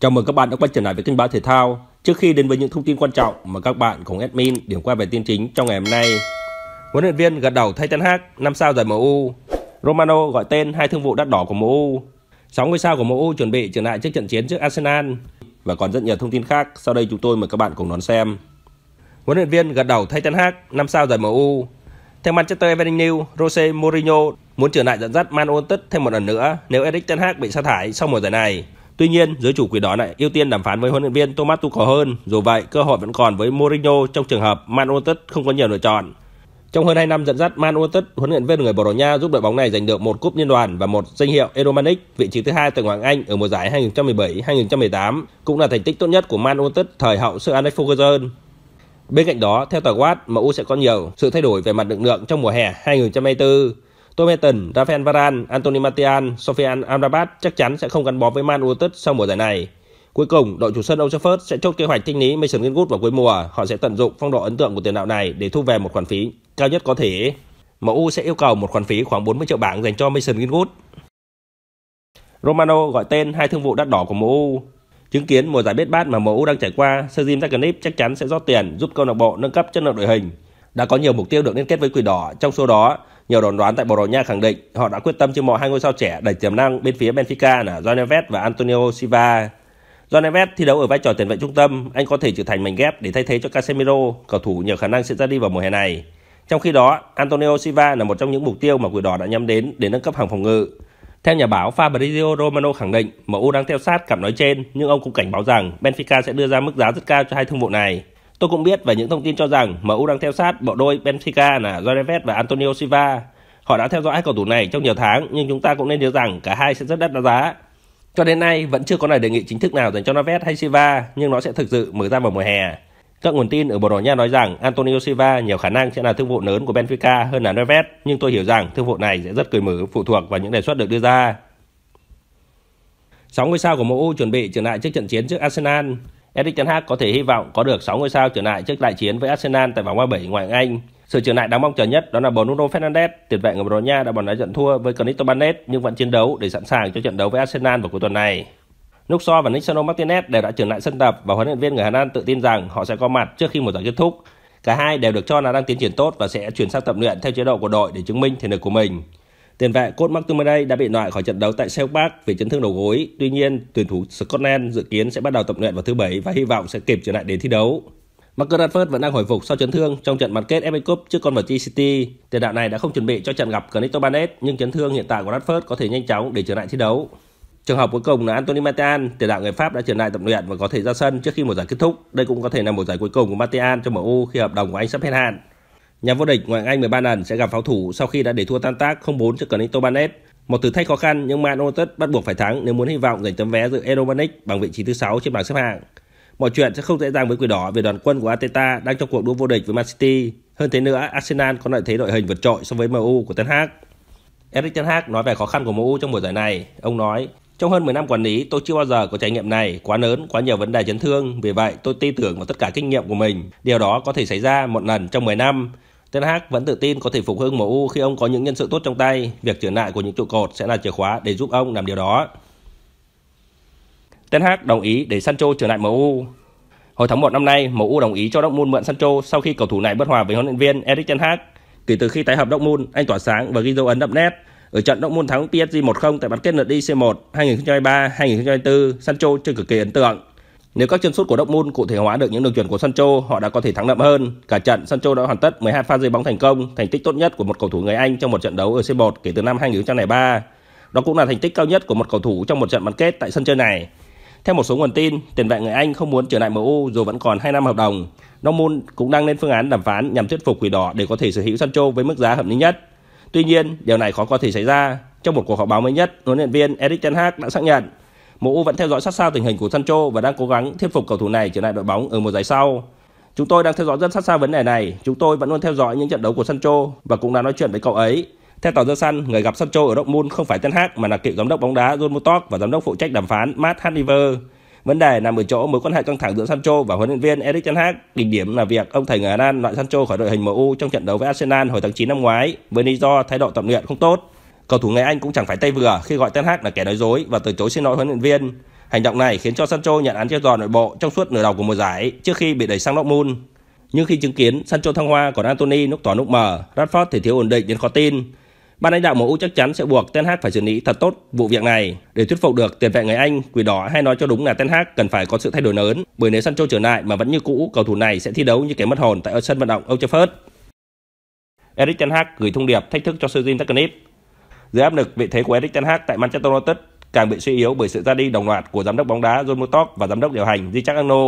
Chào mừng các bạn đã quay trở lại với kênh báo thể thao. Trước khi đến với những thông tin quan trọng mà các bạn cùng admin điểm qua về tin chính trong ngày hôm nay. Huấn luyện viên gật đầu thay Ten Hag, 5 sao giải MU. Romano gọi tên hai thương vụ đắt đỏ của MU. 6 ngôi sao của MU chuẩn bị trở lại trước trận chiến trước Arsenal và còn rất nhiều thông tin khác. Sau đây chúng tôi mời các bạn cùng đón xem. Huấn luyện viên gật đầu thay Ten Hag, 5 sao giải MU. Theo Manchester Evening News, Jose Mourinho muốn trở lại dẫn dắt Man United thêm một lần nữa nếu Erik Ten Hag bị sa thải sau mùa giải này. Tuy nhiên, giới chủ quỷ đỏ lại ưu tiên đàm phán với huấn luyện viên Thomas Tuchel hơn. Dù vậy, cơ hội vẫn còn với Mourinho trong trường hợp Man United không có nhiều lựa chọn. Trong hơn 2 năm dẫn dắt Man United, huấn luyện viên người Bồ Đào Nha giúp đội bóng này giành được một cúp liên đoàn và một danh hiệu Eromanic, vị trí thứ hai tại Hoàng Anh ở mùa giải 2017-2018, cũng là thành tích tốt nhất của Man United thời hậu Sir Alex Ferguson. Bên cạnh đó, theo tờ Watt, MU sẽ có nhiều sự thay đổi về mặt lực lượng trong mùa hè 2024. Tometon, Rafael Varane, Anthony Martial, Sofian Amrabat chắc chắn sẽ không gắn bó với Man United sau mùa giải này. Cuối cùng, đội chủ sân Old Trafford sẽ chốt kế hoạch thanh lý Mason Greenwood vào cuối mùa. Họ sẽ tận dụng phong độ ấn tượng của tiền đạo này để thu về một khoản phí cao nhất có thể. MU sẽ yêu cầu một khoản phí khoảng 40 triệu bảng dành cho Mason Greenwood. Romano gọi tên hai thương vụ đắt đỏ của MU. Chứng kiến mùa giải biết bát mà MU đang trải qua, Sir Jim Ratcliffe chắc chắn sẽ rót tiền giúp câu lạc bộ nâng cấp chất lượng đội hình. Đã có nhiều mục tiêu được liên kết với Quỷ Đỏ, trong số đó nhiều đồn đoán tại Bồ Đào Nha khẳng định họ đã quyết tâm chiêu mộ hai ngôi sao trẻ đầy tiềm năng bên phía Benfica là Johnny Neves và Antonio Silva. Johnny Neves thi đấu ở vai trò tiền vệ trung tâm, anh có thể trở thành mảnh ghép để thay thế cho Casemiro, cầu thủ nhiều khả năng sẽ ra đi vào mùa hè này. Trong khi đó, Antonio Silva là một trong những mục tiêu mà Quỷ Đỏ đã nhắm đến để nâng cấp hàng phòng ngự. Theo nhà báo Fabrizio Romano khẳng định, MU đang theo sát cặp nói trên, nhưng ông cũng cảnh báo rằng Benfica sẽ đưa ra mức giá rất cao cho hai thương vụ này. Tôi cũng biết về những thông tin cho rằng MU đang theo sát bộ đôi Benfica là Joao và Antonio Silva. Họ đã theo dõi cầu thủ này trong nhiều tháng nhưng chúng ta cũng nên nhớ rằng cả hai sẽ rất đắt giá. Cho đến nay vẫn chưa có lời đề nghị chính thức nào dành cho navet hay Silva nhưng nó sẽ thực sự mở ra vào mùa hè. Các nguồn tin ở Bồ Đào Nha nói rằng Antonio Silva nhiều khả năng sẽ là thương vụ lớn của Benfica hơn là navet nhưng tôi hiểu rằng thương vụ này sẽ rất cởi mở phụ thuộc vào những đề xuất được đưa ra. Sáu ngôi sao của MU chuẩn bị trở lại trước trận chiến trước Arsenal. Erik Ten Hag có thể hy vọng có được 6 ngôi sao trở lại trước đại chiến với Arsenal tại vòng 37 ngoại hạng Anh. Sự trở lại đáng mong chờ nhất đó là Bruno Fernandes, tiền vệ người Bồ Đào Nha đã bỏ đá trận thua với Cristante Barnes nhưng vẫn chiến đấu để sẵn sàng cho trận đấu với Arsenal vào cuối tuần này. Nuxo và Nixono Martinez đều đã trở lại sân tập và huấn luyện viên người Hà Lan tự tin rằng họ sẽ có mặt trước khi mùa giải kết thúc. Cả hai đều được cho là đang tiến triển tốt và sẽ chuyển sang tập luyện theo chế độ của đội để chứng minh thể lực của mình. Tiền vệ Cốt McTominay đã bị loại khỏi trận đấu tại Selk Park vì chấn thương đầu gối. Tuy nhiên, tuyển thủ Scotland dự kiến sẽ bắt đầu tập luyện vào thứ Bảy và hy vọng sẽ kịp trở lại để thi đấu. Marcus Rashford vẫn đang hồi phục sau chấn thương trong trận bán kết FA Cup trước con vật City. Tiền đạo này đã không chuẩn bị cho trận gặp Crystal Palace nhưng chấn thương hiện tại của Rashford có thể nhanh chóng để trở lại thi đấu. Trường hợp cuối cùng là Anthony Martial, tiền đạo người Pháp đã trở lại tập luyện và có thể ra sân trước khi mùa giải kết thúc. Đây cũng có thể là mùa giải cuối cùng của Martial cho MU khi hợp đồng của anh sắp hết hạn. Nhà vô địch ngoại Anh 13 lần sẽ gặp pháo thủ sau khi đã để thua tan tác 0-4 trước Cernito Banet. Một thử thách khó khăn nhưng Man United bắt buộc phải thắng nếu muốn hy vọng giành tấm vé dự Euro Eurobanic bằng vị trí thứ 6 trên bảng xếp hạng. Mọi chuyện sẽ không dễ dàng với quỷ đỏ vì đoàn quân của Ateta đang trong cuộc đua vô địch với Man City. Hơn thế nữa, Arsenal có lợi thế đội hình vượt trội so với MU của Ten Hag. Erik Ten Hag nói về khó khăn của MU trong mùa giải này. Ông nói, trong hơn 10 năm quản lý, tôi chưa bao giờ có trải nghiệm này, quá lớn, quá nhiều vấn đề chấn thương, vì vậy tôi tin tưởng vào tất cả kinh nghiệm của mình. Điều đó có thể xảy ra một lần trong 10 năm. Ten Hag vẫn tự tin có thể phục hưng MU khi ông có những nhân sự tốt trong tay. Việc trở lại của những trụ cột sẽ là chìa khóa để giúp ông làm điều đó. Ten Hag đồng ý để Sancho trở lại MU. Hồi tháng 1 năm nay, MU đồng ý cho Dortmund mượn Sancho sau khi cầu thủ này bất hòa với huấn luyện viên Erik ten Hag. Kể từ khi tái hợp Dortmund, anh tỏa sáng và ghi dấu ấn đậm nét. Ở trận Dortmund thắng PSG 1-0 tại bán kết lượt đi C1 2023-2024, Sancho chơi cực kỳ ấn tượng. Nếu các chân sút của Dortmund cụ thể hóa được những đường chuyển của Sancho, họ đã có thể thắng đậm hơn. Cả trận, Sancho đã hoàn tất 12 pha dây bóng thành công, thành tích tốt nhất của một cầu thủ người Anh trong một trận đấu ở C1 kể từ năm 2003. Đó cũng là thành tích cao nhất của một cầu thủ trong một trận bán kết tại sân chơi này. Theo một số nguồn tin, tiền vệ người Anh không muốn trở lại MU dù vẫn còn 2 năm hợp đồng. Dortmund cũng đang lên phương án đàm phán nhằm thuyết phục Quỷ Đỏ để có thể sở hữu Sancho với mức giá hợp lý nhất. Tuy nhiên, điều này khó có thể xảy ra. Trong một cuộc họp báo mới nhất, huấn luyện viên Erik ten Hag đã xác nhận MU vẫn theo dõi sát sao tình hình của Sancho và đang cố gắng thuyết phục cầu thủ này trở lại đội bóng ở mùa giải sau. Chúng tôi đang theo dõi rất sát sao vấn đề này, chúng tôi vẫn luôn theo dõi những trận đấu của Sancho và cũng đã nói chuyện với cậu ấy. Theo tờ The Sun, người gặp Sancho ở Dortmund không phải Ten Hag mà là cựu giám đốc bóng đá John Murtock và giám đốc phụ trách đàm phán Matt Handiver. Vấn đề nằm ở chỗ mối quan hệ căng thẳng giữa Sancho và huấn luyện viên Erik ten Hag. Đỉnh điểm là việc ông thầy người Hà Lan loại Sancho khỏi đội hình MU trong trận đấu với Arsenal hồi tháng 9 năm ngoái với lý do thái độ tập luyện không tốt. Cầu thủ người Anh cũng chẳng phải tay vừa khi gọi Ten Hag là kẻ nói dối và từ chối xin lỗi huấn luyện viên. Hành động này khiến cho Sancho nhận án treo giò nội bộ trong suốt nửa đầu của mùa giải trước khi bị đẩy sang Dortmund. Nhưng khi chứng kiến Sancho thăng hoa còn Anthony lúc tỏ lúc mờ, Rashford thì thiếu ổn định đến khó tin. Ban lãnh đạo MU chắc chắn sẽ buộc Ten Hag phải xử lý thật tốt vụ việc này để thuyết phục được tiền vệ người Anh quỷ đỏ hay nói cho đúng là Ten Hag cần phải có sự thay đổi lớn bởi nếu Sancho trở lại mà vẫn như cũ cầu thủ này sẽ thi đấu như kẻ mất hồn tại sân vận động Old Trafford. Eric Ten Hag gửi thông điệp thách thức cho Sir Jim Ratcliffe dưới áp lực vị thế của Erik ten Hag tại Manchester United càng bị suy yếu bởi sự ra đi đồng loạt của giám đốc bóng đá John Murtough và giám đốc điều hành Richard Arno.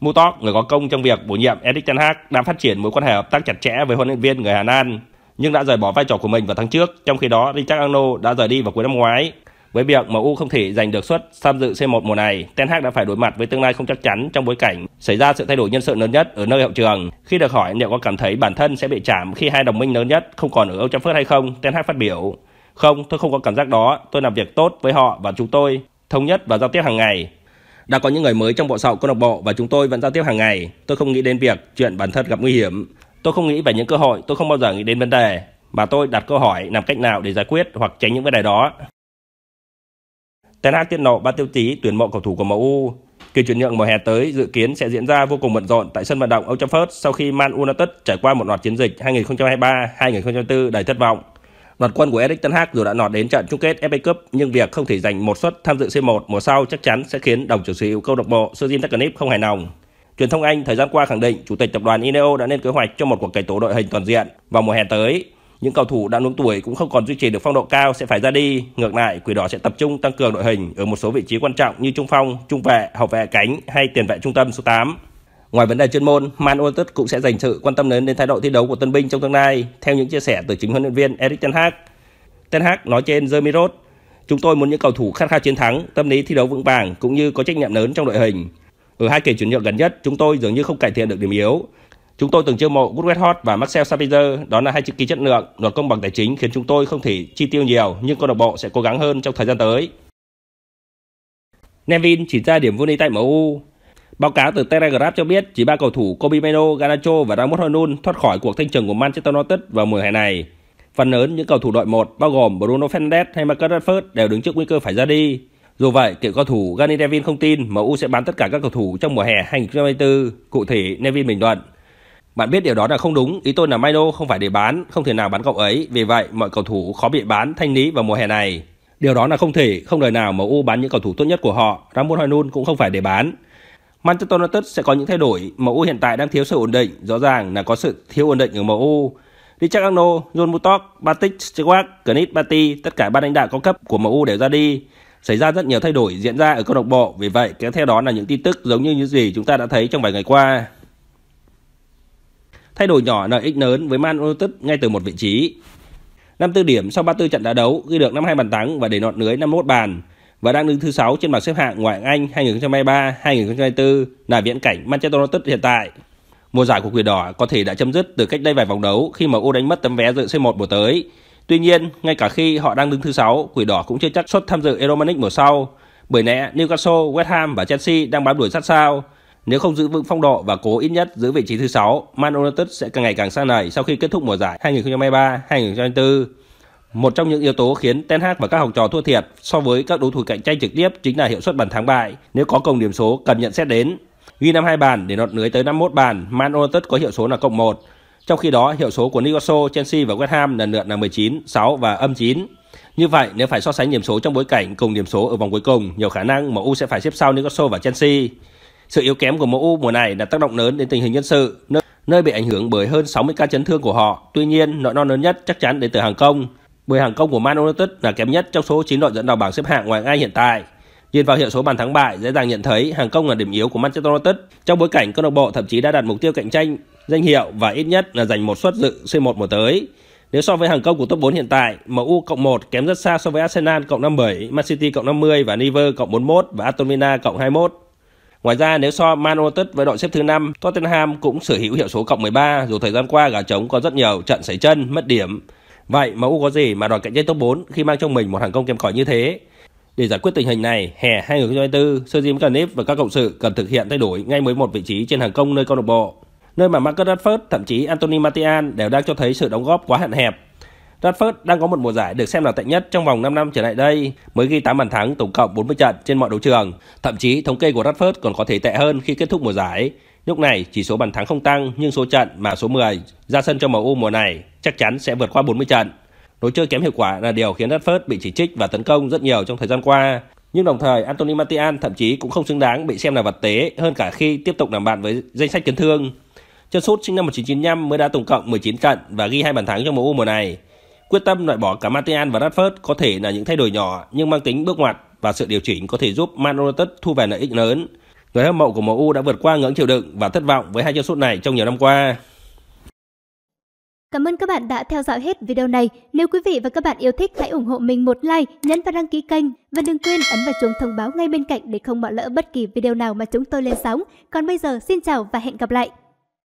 Murtough, người có công trong việc bổ nhiệm Erik ten Hag, đã phát triển mối quan hệ hợp tác chặt chẽ với huấn luyện viên người Hà Lan, nhưng đã rời bỏ vai trò của mình vào tháng trước, trong khi đó Richard Arno đã rời đi vào cuối năm ngoái. Với việc MU không thể giành được suất tham dự C1 mùa này, Ten Hag đã phải đối mặt với tương lai không chắc chắn trong bối cảnh xảy ra sự thay đổi nhân sự lớn nhất ở nơi hậu trường. Khi được hỏi liệu có cảm thấy bản thân sẽ bị chạm khi hai đồng minh lớn nhất không còn ở Old Trafford hay không, Ten Hag phát biểu: không, tôi không có cảm giác đó. Tôi làm việc tốt với họ và chúng tôi thống nhất và giao tiếp hàng ngày. Đã có những người mới trong bộ sậu câu lạc bộ và chúng tôi vẫn giao tiếp hàng ngày. Tôi không nghĩ đến việc chuyện bản thân gặp nguy hiểm. Tôi không nghĩ về những cơ hội, tôi không bao giờ nghĩ đến vấn đề mà tôi đặt câu hỏi làm cách nào để giải quyết hoặc tránh những vấn đề đó. Ten Hag tiết lộ ba tiêu chí tuyển mộ cầu thủ của MU. Kỳ chuyển nhượng mùa hè tới dự kiến sẽ diễn ra vô cùng bận rộn tại sân vận động Old Trafford sau khi Man United trải qua một loạt chiến dịch 2023-2024 đầy thất vọng. Đoàn quân của Erik Ten Hag dù đã nọt đến trận chung kết FA Cup nhưng việc không thể giành một suất tham dự C1 mùa sau chắc chắn sẽ khiến đồng chủ sở hữu câu lạc bộ Sir Jim không hài lòng. Truyền thông Anh thời gian qua khẳng định chủ tịch tập đoàn Ineo đã lên kế hoạch cho một cuộc cải tổ đội hình toàn diện vào mùa hè tới. Những cầu thủ đã luống tuổi cũng không còn duy trì được phong độ cao sẽ phải ra đi. Ngược lại, Quỷ Đỏ sẽ tập trung tăng cường đội hình ở một số vị trí quan trọng như trung phong, trung vệ, hậu vệ cánh hay tiền vệ trung tâm số 8. Ngoài vấn đề chuyên môn, Man United cũng sẽ dành sự quan tâm lớn đến thái độ thi đấu của tân binh trong tương lai, theo những chia sẻ từ chính huấn luyện viên Erik ten Hag. Ten Hag nói trên The Mirror, chúng tôi muốn những cầu thủ khát khao chiến thắng, tâm lý thi đấu vững vàng cũng như có trách nhiệm lớn trong đội hình. Ở hai kỳ chuyển nhượng gần nhất, chúng tôi dường như không cải thiện được điểm yếu. Chúng tôi từng chiêu mộ Woodward Hot và Marcel Sabitzer, đó là hai chữ ký chất lượng, luật công bằng tài chính khiến chúng tôi không thể chi tiêu nhiều, nhưng câu lạc bộ sẽ cố gắng hơn trong thời gian tới. Nevin chỉ ra điểm vô lý tại MU, Báo cáo từ Telegraph cho biết chỉ ba cầu thủ Kobe Meno, Garnacho và Ramos Hojlund thoát khỏi cuộc thanh trừng của Manchester United vào mùa hè này. Phần lớn những cầu thủ đội 1 bao gồm Bruno Fernandes hay Marcus Rashford đều đứng trước nguy cơ phải ra đi. Dù vậy, cựu cầu thủ Gary Nevin không tin MU sẽ bán tất cả các cầu thủ trong mùa hè 2024. Cụ thể, Nevin bình luận. Bạn biết điều đó là không đúng, ý tôi là Mino không phải để bán, không thể nào bán cậu ấy, vì vậy mọi cầu thủ khó bị bán thanh lý vào mùa hè này. Điều đó là không thể, không đời nào MU bán những cầu thủ tốt nhất của họ, Ramon Hojlund cũng không phải để bán. Manchester United sẽ có những thay đổi. MU hiện tại đang thiếu sự ổn định, rõ ràng là có sự thiếu ổn định ở MU. Richard Arno, John Mutok, Batic, Stewart, Granit Bati, tất cả ba lãnh đạo cao cấp của MU đều ra đi. Xảy ra rất nhiều thay đổi diễn ra ở câu lạc bộ, vì vậy kéo theo đó là những tin tức giống như những gì chúng ta đã thấy trong vài ngày qua. Thay đổi nhỏ lợi ích lớn với Man United ngay từ một vị trí. 54 điểm sau 34 trận đá đấu, ghi được 52 bàn thắng và để nọt lưới 51 bàn và đang đứng thứ 6 trên bảng xếp hạng ngoại Anh 2023-2024 là viễn cảnh Manchester United hiện tại. Mùa giải của Quỷ Đỏ có thể đã chấm dứt từ cách đây vài vòng đấu khi mà U đánh mất tấm vé dự C1 mùa tới. Tuy nhiên, ngay cả khi họ đang đứng thứ 6, Quỷ Đỏ cũng chưa chắc xuất tham dự Europa League mùa sau. Bởi lẽ Newcastle, West Ham và Chelsea đang bám đuổi sát sao. Nếu không giữ vững phong độ và cố ít nhất giữ vị trí thứ 6, Man United sẽ càng ngày càng xa này sau khi kết thúc mùa giải 2023-2024. Một trong những yếu tố khiến Ten Hag và các học trò thua thiệt so với các đối thủ cạnh tranh trực tiếp chính là hiệu suất bàn thắng bại. Nếu có công điểm số cần nhận xét đến. Ghi 52 bàn để nọt lưới tới 51 bàn, Man United có hiệu số là cộng 1. Trong khi đó, hiệu số của Newcastle, Chelsea và West Ham lần lượt là 19, 6 và âm 9. Như vậy, nếu phải so sánh điểm số trong bối cảnh cùng điểm số ở vòng cuối cùng, nhiều khả năng MU sẽ phải xếp sau Newcastle và Chelsea. Sự yếu kém của MU mùa này đã tác động lớn đến tình hình nhân sự, nơi, nơi bị ảnh hưởng bởi hơn 60 ca chấn thương của họ. Tuy nhiên, nỗi non lớn nhất chắc chắn đến từ hàng công. 10 hàng công của Man United là kém nhất trong số 9 đội dẫn đầu bảng xếp hạng ngoại Anh hiện tại. Nhìn vào hiệu số bàn thắng bại, dễ dàng nhận thấy hàng công là điểm yếu của Manchester United trong bối cảnh câu lạc bộ thậm chí đã đặt mục tiêu cạnh tranh danh hiệu và ít nhất là giành một suất dự C1 mùa tới. Nếu so với hàng công của top 4 hiện tại, MU cộng 1 kém rất xa so với Arsenal cộng 57, Man City cộng 50 và Liverpool cộng 41 và Aston Villa cộng 21. Ngoài ra, nếu so Man United với đội xếp thứ 5, Tottenham cũng sở hữu hiệu số cộng 13 dù thời gian qua gà trống có rất nhiều trận sấy chân, mất điểm. Vậy MU có gì mà đoàn cạnh tranh top 4 khi mang trong mình một hàng công kém cỏi như thế? Để giải quyết tình hình này, hè 2024, Sir Jim Cardiff và các cộng sự cần thực hiện thay đổi ngay mới một vị trí trên hàng công nơi câu lạc bộ, nơi mà Marcus Rashford, thậm chí Anthony Martial đều đang cho thấy sự đóng góp quá hạn hẹp. Rashford đang có một mùa giải được xem là tệ nhất trong vòng 5 năm trở lại đây, mới ghi 8 bàn thắng tổng cộng 40 trận trên mọi đấu trường. Thậm chí thống kê của Rashford còn có thể tệ hơn khi kết thúc mùa giải. Lúc này chỉ số bàn thắng không tăng nhưng số trận mà số 10 ra sân cho MU mùa này chắc chắn sẽ vượt qua 40 trận. Lối chơi kém hiệu quả là điều khiến Rashford bị chỉ trích và tấn công rất nhiều trong thời gian qua. Nhưng đồng thời Anthony Martial thậm chí cũng không xứng đáng bị xem là vật tế hơn cả khi tiếp tục làm bạn với danh sách chấn thương. Chân sút sinh năm 1995 mới đã tổng cộng 19 trận và ghi hai bàn thắng cho MU mùa này. Quyết tâm loại bỏ cả Martial và Rashford có thể là những thay đổi nhỏ nhưng mang tính bước ngoặt và sự điều chỉnh có thể giúp Man United thu về lợi ích lớn. Người hâm mộ của MU đã vượt qua ngưỡng chịu đựng và thất vọng với hai chân sút này trong nhiều năm qua. Cảm ơn các bạn đã theo dõi hết video này. Nếu quý vị và các bạn yêu thích hãy ủng hộ mình một like, nhấn và đăng ký kênh và đừng quên ấn vào chuông thông báo ngay bên cạnh để không bỏ lỡ bất kỳ video nào mà chúng tôi lên sóng. Còn bây giờ xin chào và hẹn gặp lại.